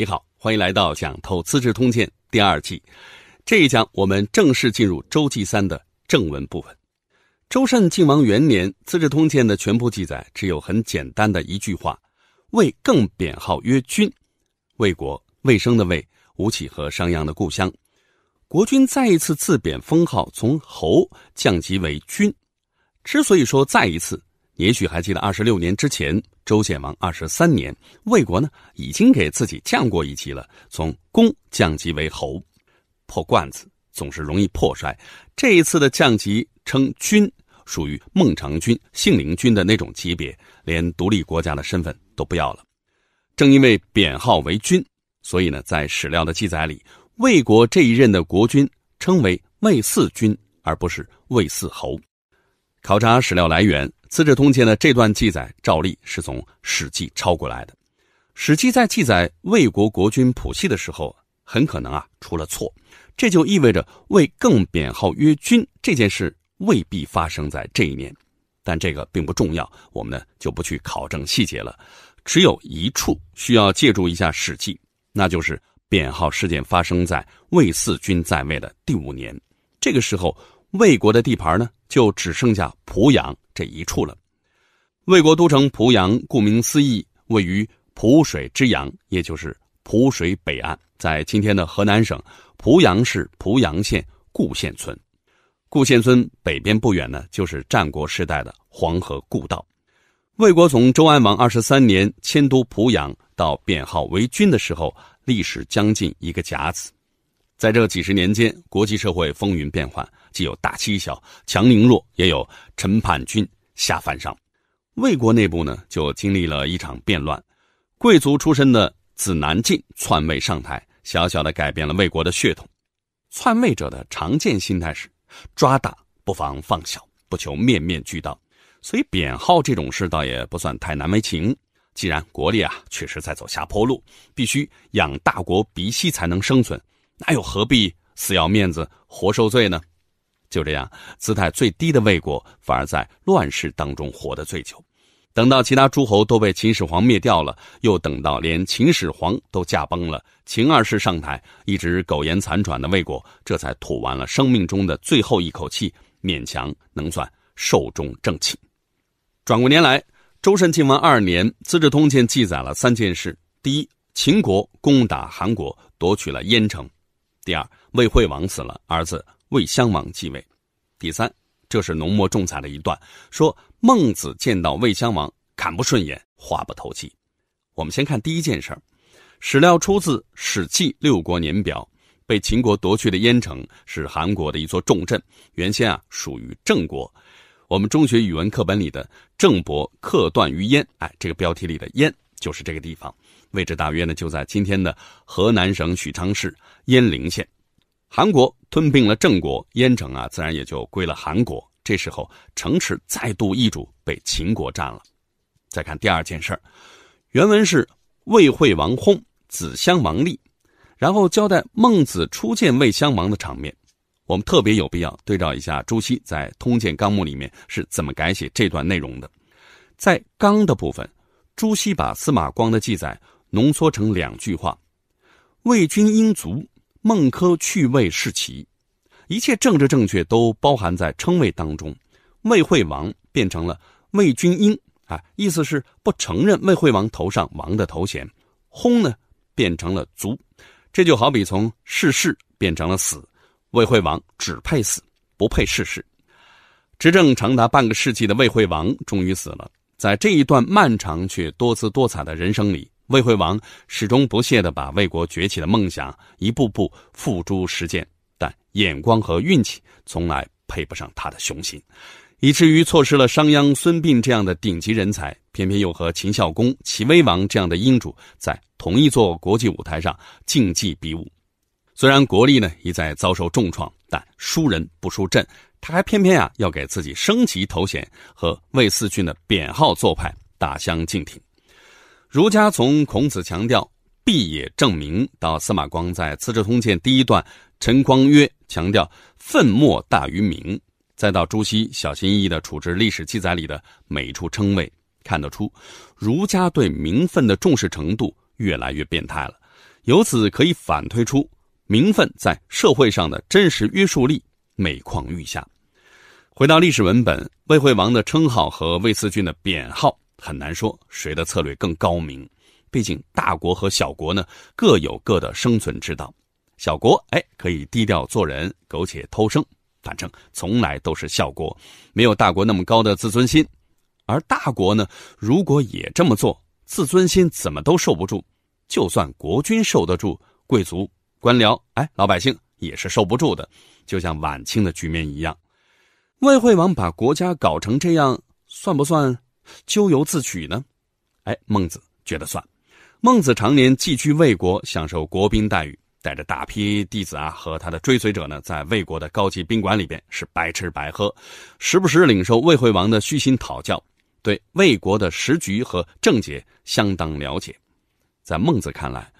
你好，欢迎来到《讲透资治通鉴》第二季。这一讲，我们正式进入周记三的正文部分。周慎靖王元年，《资治通鉴》的全部记载只有很简单的一句话：“魏更贬号曰君。”魏国魏生的魏，吴起和商鞅的故乡。国君再一次自贬封号，从侯降级为君。之所以说再一次。也许还记得二十六年之前，周显王二十三年，魏国呢已经给自己降过一级了，从公降级为侯。破罐子总是容易破摔，这一次的降级称君，属于孟尝君、信陵君的那种级别，连独立国家的身份都不要了。正因为贬号为君，所以呢，在史料的记载里，魏国这一任的国君称为魏四君，而不是魏四侯。考察史料来源，《资治通鉴》的这段记载照例是从《史记》抄过来的。《史记》在记载魏国国君谱系的时候，很可能啊出了错，这就意味着魏更贬号曰君这件事未必发生在这一年。但这个并不重要，我们呢就不去考证细节了。只有一处需要借助一下《史记》，那就是贬号事件发生在魏四君在位的第五年。这个时候，魏国的地盘呢？就只剩下濮阳这一处了。魏国都城濮阳，顾名思义，位于濮水之阳，也就是濮水北岸，在今天的河南省濮阳市濮阳县固县村。固县村北边不远呢，就是战国时代的黄河故道。魏国从周安王二十三年迁都濮阳到贬号为君的时候，历时将近一个甲子。在这几十年间，国际社会风云变幻，既有大欺小、强凌弱，也有陈叛军下犯上。魏国内部呢，就经历了一场变乱，贵族出身的子南晋篡位上台，小小的改变了魏国的血统。篡位者的常见心态是：抓大不妨放小，不求面面俱到。所以，贬号这种事倒也不算太难为情。既然国力啊，确实在走下坡路，必须仰大国鼻息才能生存。那又何必死要面子活受罪呢？就这样，姿态最低的魏国反而在乱世当中活得最久。等到其他诸侯都被秦始皇灭掉了，又等到连秦始皇都驾崩了，秦二世上台，一直苟延残喘的魏国，这才吐完了生命中的最后一口气，勉强能算寿终正寝。转过年来，周慎晋文二年，《资治通鉴》记载了三件事：第一，秦国攻打韩国，夺取了燕城。第二，魏惠王死了，儿子魏襄王继位。第三，这是浓墨重彩的一段，说孟子见到魏襄王，看不顺眼，话不投机。我们先看第一件事儿，史料出自《史记·六国年表》，被秦国夺去的燕城是韩国的一座重镇，原先啊属于郑国。我们中学语文课本里的“郑伯克段于燕”，哎，这个标题里的“燕”就是这个地方。位置大约呢，就在今天的河南省许昌市鄢陵县。韩国吞并了郑国，鄢城啊，自然也就归了韩国。这时候城池再度易主，被秦国占了。再看第二件事儿，原文是魏惠王薨，子襄王立，然后交代孟子初见魏襄王的场面。我们特别有必要对照一下朱熹在《通鉴纲目》里面是怎么改写这段内容的。在纲的部分，朱熹把司马光的记载。浓缩成两句话：魏君英卒，孟轲去魏是齐。一切政治正确都包含在称谓当中。魏惠王变成了魏君英，啊，意思是不承认魏惠王头上王的头衔。轰呢变成了卒，这就好比从逝世变成了死。魏惠王只配死，不配逝世。执政长达半个世纪的魏惠王终于死了。在这一段漫长却多姿多彩的人生里。魏惠王始终不懈地把魏国崛起的梦想一步步付诸实践，但眼光和运气从来配不上他的雄心，以至于错失了商鞅、孙膑这样的顶级人才，偏偏又和秦孝公、齐威王这样的英主在同一座国际舞台上竞技比武。虽然国力呢一再遭受重创，但输人不输阵，他还偏偏啊要给自己升级头衔和魏四军的贬号做派大相径庭。儒家从孔子强调“必也正名”到司马光在《资治通鉴》第一段“陈光曰”强调“愤莫大于名”，再到朱熹小心翼翼的处置历史记载里的每一处称谓，看得出儒家对名分的重视程度越来越变态了。由此可以反推出，名分在社会上的真实约束力每况愈下。回到历史文本，魏惠王的称号和魏思君的贬号。很难说谁的策略更高明。毕竟大国和小国呢各有各的生存之道。小国哎可以低调做人，苟且偷生，反正从来都是小国，没有大国那么高的自尊心。而大国呢，如果也这么做，自尊心怎么都受不住。就算国君受得住，贵族、官僚、哎老百姓也是受不住的。就像晚清的局面一样，魏惠王把国家搞成这样，算不算？咎由自取呢？哎，孟子觉得算。孟子常年寄居魏国，享受国宾待遇，带着大批弟子啊和他的追随者呢，在魏国的高级宾馆里边是白吃白喝，时不时领受魏惠王的虚心讨教，对魏国的时局和政界相当了解。在孟子看来，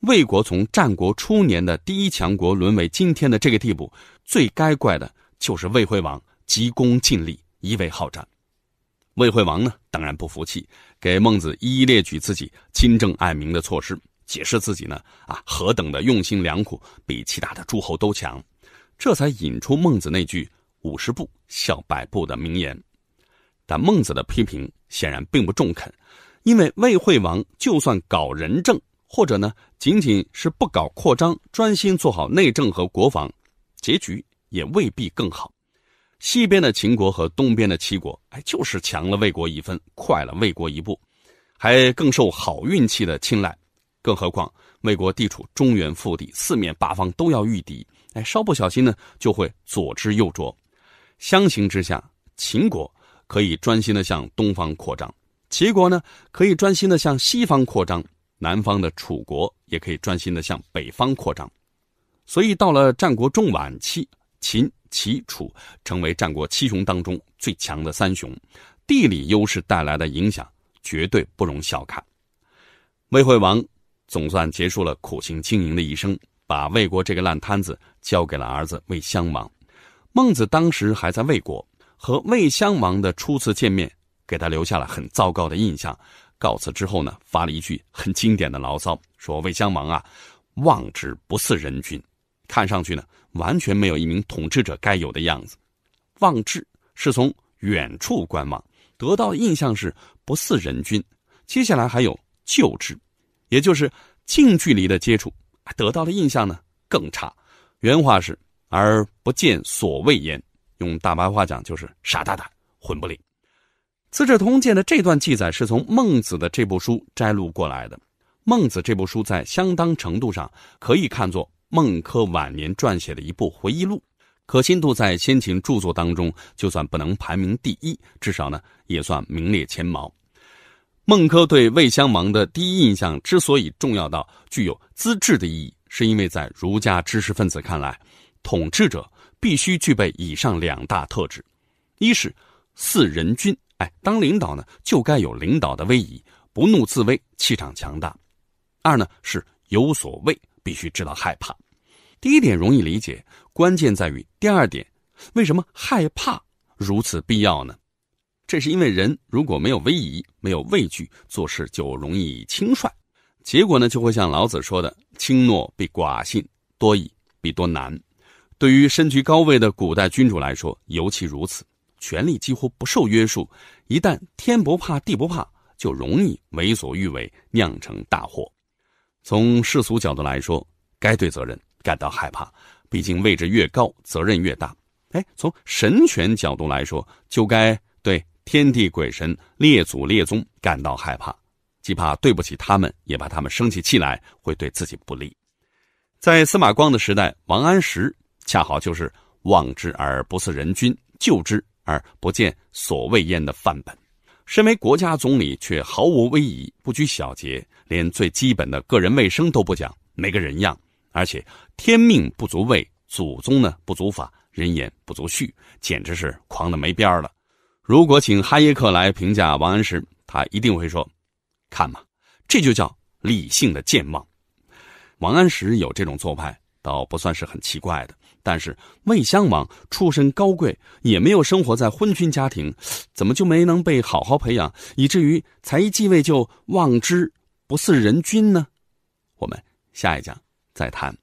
魏国从战国初年的第一强国沦为今天的这个地步，最该怪的就是魏惠王急功近利，一味好战。魏惠王呢，当然不服气，给孟子一一列举自己亲政爱民的措施，解释自己呢啊何等的用心良苦，比其他的诸侯都强，这才引出孟子那句“五十步笑百步”的名言。但孟子的批评显然并不中肯，因为魏惠王就算搞仁政，或者呢仅仅是不搞扩张，专心做好内政和国防，结局也未必更好。西边的秦国和东边的齐国，哎，就是强了魏国一分，快了魏国一步，还更受好运气的青睐。更何况魏国地处中原腹地，四面八方都要御敌，哎，稍不小心呢，就会左支右拙。相形之下，秦国可以专心的向东方扩张，齐国呢可以专心的向西方扩张，南方的楚国也可以专心的向北方扩张。所以到了战国中晚期，秦。齐楚成为战国七雄当中最强的三雄，地理优势带来的影响绝对不容小看。魏惠王总算结束了苦心经营的一生，把魏国这个烂摊子交给了儿子魏襄王。孟子当时还在魏国，和魏襄王的初次见面给他留下了很糟糕的印象。告辞之后呢，发了一句很经典的牢骚，说：“魏襄王啊，望之不似人君。”看上去呢，完全没有一名统治者该有的样子。望志是从远处观望得到的印象是不似人君。接下来还有救治，也就是近距离的接触，得到的印象呢更差。原话是“而不见所谓焉”，用大白话讲就是傻大胆、混不吝。《资治通鉴》的这段记载是从孟子的这部书摘录过来的。孟子这部书在相当程度上可以看作。孟轲晚年撰写的一部回忆录，可信度在先秦著作当中，就算不能排名第一，至少呢也算名列前茅。孟轲对魏襄王的第一印象之所以重要到具有资质的意义，是因为在儒家知识分子看来，统治者必须具备以上两大特质：一是似人君，哎，当领导呢就该有领导的威仪，不怒自威，气场强大；二呢是有所畏，必须知道害怕。第一点容易理解，关键在于第二点：为什么害怕如此必要呢？这是因为人如果没有威仪、没有畏惧，做事就容易轻率，结果呢就会像老子说的：“轻诺必寡信，多疑必多难。”对于身居高位的古代君主来说，尤其如此，权力几乎不受约束，一旦天不怕地不怕，就容易为所欲为，酿成大祸。从世俗角度来说，该对责任。感到害怕，毕竟位置越高，责任越大。哎，从神权角度来说，就该对天地鬼神、列祖列宗感到害怕，既怕对不起他们，也怕他们生起气来会对自己不利。在司马光的时代，王安石恰好就是望之而不似人君，救之而不见所谓焉的范本。身为国家总理，却毫无威仪，不拘小节，连最基本的个人卫生都不讲，没个人样。而且天命不足畏，祖宗呢不足法，人言不足恤，简直是狂的没边儿了。如果请哈耶克来评价王安石，他一定会说：看嘛，这就叫理性的健忘。王安石有这种做派，倒不算是很奇怪的。但是魏襄王出身高贵，也没有生活在昏君家庭，怎么就没能被好好培养，以至于才一继位就忘之不似人君呢？我们下一讲。再谈。